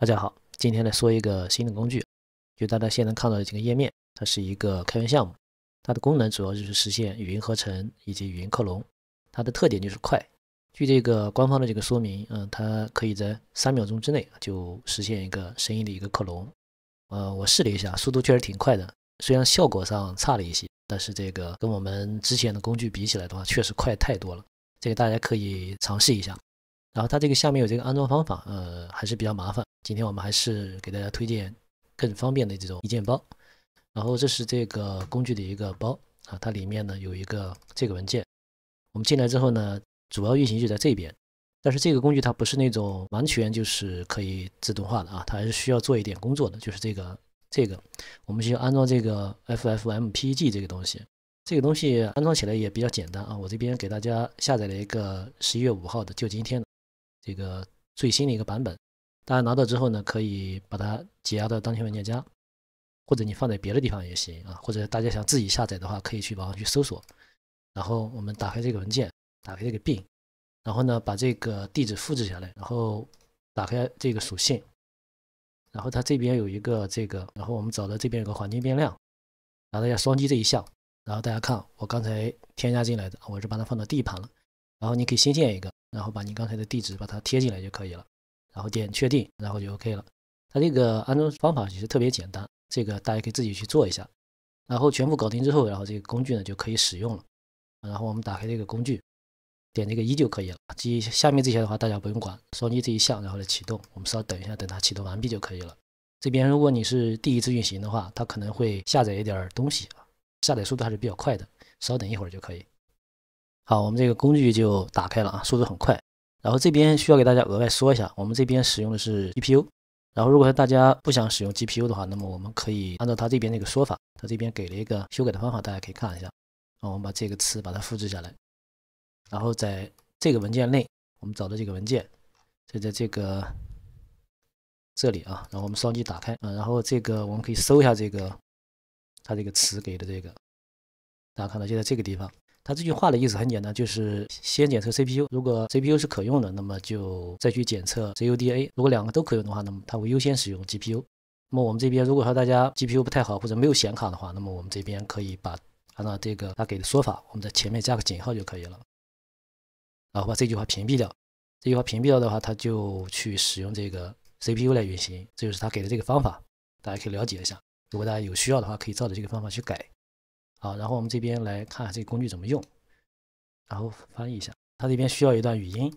大家好，今天来说一个新的工具，就大家现在看到的这个页面，它是一个开源项目，它的功能主要就是实现语音合成以及语音克隆，它的特点就是快。据这个官方的这个说明，嗯，它可以在三秒钟之内就实现一个声音的一个克隆。呃，我试了一下，速度确实挺快的，虽然效果上差了一些，但是这个跟我们之前的工具比起来的话，确实快太多了。这个大家可以尝试一下。然后它这个下面有这个安装方法，呃，还是比较麻烦。今天我们还是给大家推荐更方便的这种一键包。然后这是这个工具的一个包啊，它里面呢有一个这个文件。我们进来之后呢，主要运行就在这边。但是这个工具它不是那种完全就是可以自动化的啊，它还是需要做一点工作的。就是这个这个，我们需要安装这个 FFmpeg 这个东西。这个东西安装起来也比较简单啊，我这边给大家下载了一个十一月五号的，就今天的。这个最新的一个版本，大家拿到之后呢，可以把它解压到当前文件夹，或者你放在别的地方也行啊。或者大家想自己下载的话，可以去网上去搜索。然后我们打开这个文件，打开这个 bin，然后呢，把这个地址复制下来，然后打开这个属性，然后它这边有一个这个，然后我们找到这边有个环境变量，然后大家双击这一项，然后大家看我刚才添加进来的，我是把它放到 D 盘了，然后你可以新建一个。然后把你刚才的地址把它贴进来就可以了，然后点确定，然后就 OK 了。它这个安装方法其实特别简单，这个大家可以自己去做一下。然后全部搞定之后，然后这个工具呢就可以使用了。然后我们打开这个工具，点这个一就可以了。这下面这些的话大家不用管，双击这一项然后来启动。我们稍等一下，等它启动完毕就可以了。这边如果你是第一次运行的话，它可能会下载一点东西啊，下载速度还是比较快的，稍等一会儿就可以。好，我们这个工具就打开了啊，速度很快。然后这边需要给大家额外说一下，我们这边使用的是 GPU。然后如果大家不想使用 GPU 的话，那么我们可以按照他这边那个说法，他这边给了一个修改的方法，大家可以看一下。啊，我们把这个词把它复制下来，然后在这个文件内，我们找到这个文件，就在这个这里啊。然后我们双击打开啊，然后这个我们可以搜一下这个，他这个词给的这个，大家看到就在这个地方。他这句话的意思很简单，就是先检测 CPU，如果 CPU 是可用的，那么就再去检测 CUDA，如果两个都可用的话，那么他会优先使用 GPU。那么我们这边如果说大家 GPU 不太好或者没有显卡的话，那么我们这边可以把按照这个他给的说法，我们在前面加个井号就可以了，然后把这句话屏蔽掉。这句话屏蔽掉的话，他就去使用这个 CPU 来运行，这就是他给的这个方法，大家可以了解一下。如果大家有需要的话，可以照着这个方法去改。好，然后我们这边来看这个工具怎么用，然后翻译一下，它这边需要一段语音，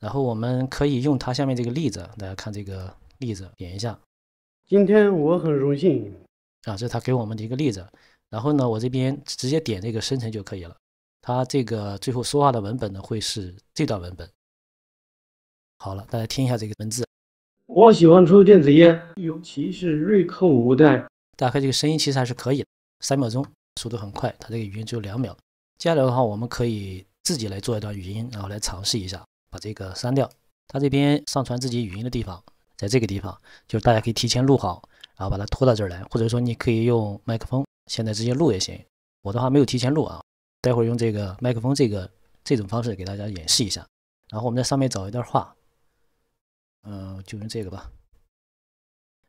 然后我们可以用它下面这个例子，大家看这个例子，点一下。今天我很荣幸啊，这是他给我们的一个例子。然后呢，我这边直接点这个生成就可以了，它这个最后说话的文本呢会是这段文本。好了，大家听一下这个文字。我喜欢抽电子烟，尤其是瑞克五代。打开这个声音其实还是可以，三秒钟。速度很快，它这个语音只有两秒。接下来的话，我们可以自己来做一段语音，然后来尝试一下，把这个删掉。它这边上传自己语音的地方，在这个地方，就是大家可以提前录好，然后把它拖到这儿来，或者说你可以用麦克风，现在直接录也行。我的话没有提前录啊，待会儿用这个麦克风这个这种方式给大家演示一下。然后我们在上面找一段话，嗯，就用这个吧。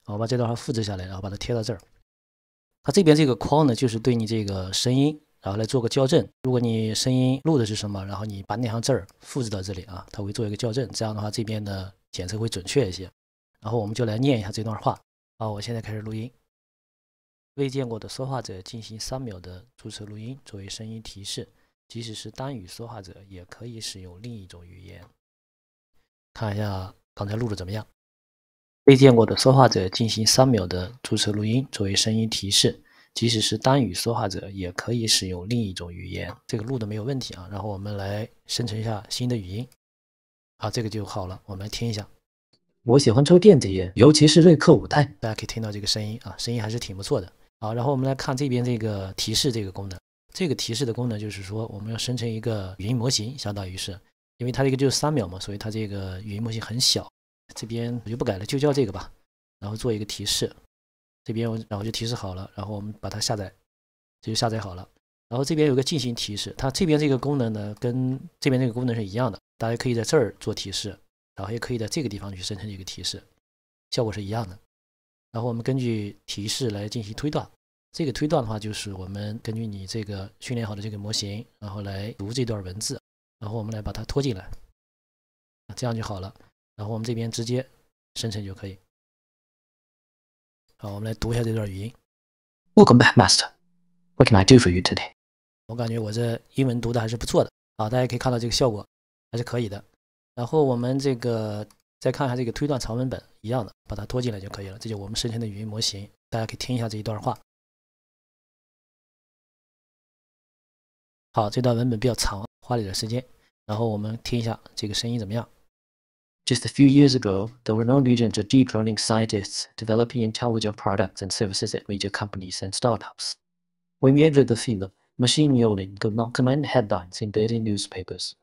我把这段话复制下来，然后把它贴到这儿。它这边这个框呢，就是对你这个声音，然后来做个校正。如果你声音录的是什么，然后你把那行字儿复制到这里啊，它会做一个校正。这样的话，这边的检测会准确一些。然后我们就来念一下这段话啊，我现在开始录音。未见过的说话者进行三秒的注册录音作为声音提示，即使是单语说话者也可以使用另一种语言。看一下刚才录的怎么样。未见过的说话者进行三秒的注册录音作为声音提示，即使是单语说话者也可以使用另一种语言。这个录的没有问题啊，然后我们来生成一下新的语音啊，这个就好了。我们来听一下，我喜欢抽电子烟，尤其是瑞克五代，大家可以听到这个声音啊，声音还是挺不错的。好，然后我们来看这边这个提示这个功能，这个提示的功能就是说我们要生成一个语音模型，相当于是，因为它这个就是三秒嘛，所以它这个语音模型很小。这边我就不改了，就叫这个吧。然后做一个提示，这边我然后就提示好了。然后我们把它下载，这就下载好了。然后这边有个进行提示，它这边这个功能呢跟这边这个功能是一样的，大家可以在这儿做提示，然后也可以在这个地方去生成一个提示，效果是一样的。然后我们根据提示来进行推断。这个推断的话，就是我们根据你这个训练好的这个模型，然后来读这段文字，然后我们来把它拖进来，这样就好了。然后我们这边直接生成就可以。好，我们来读一下这段语音。Welcome back, Master. What can I do for you today? 我感觉我这英文读的还是不错的啊。大家可以看到这个效果还是可以的。然后我们这个再看一下这个推断长文本一样的，把它拖进来就可以了。这就我们生成的语音模型，大家可以听一下这一段话。好，这段文本比较长，花了点时间。然后我们听一下这个声音怎么样。Just a few years ago, there were no regions of deep learning scientists developing intelligent products and services at major companies and startups. When we entered the field, machine learning could not command headlines in daily newspapers.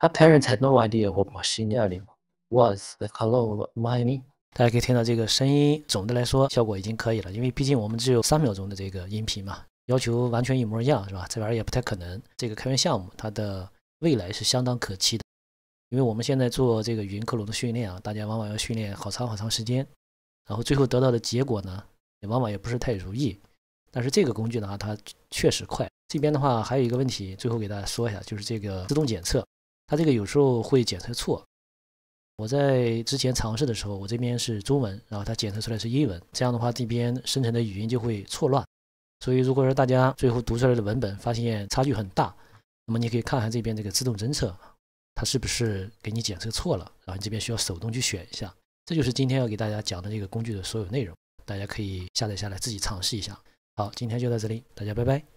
Our parents had no idea what machine learning was. Hello, my name. 大家可以听到这个声音，总的来说效果已经可以了，因为毕竟我们只有三秒钟的这个音频嘛，要求完全一模一样是吧？这玩意儿也不太可能。这个开源项目它的未来是相当可期的。因为我们现在做这个语音克隆的训练啊，大家往往要训练好长好长时间，然后最后得到的结果呢，也往往也不是太如意。但是这个工具的话，它确实快。这边的话还有一个问题，最后给大家说一下，就是这个自动检测，它这个有时候会检测错。我在之前尝试的时候，我这边是中文，然后它检测出来是英文，这样的话这边生成的语音就会错乱。所以如果说大家最后读出来的文本发现差距很大，那么你可以看看这边这个自动侦测。它是不是给你检测错了？然后你这边需要手动去选一下。这就是今天要给大家讲的这个工具的所有内容，大家可以下载下来自己尝试一下。好，今天就到这里，大家拜拜。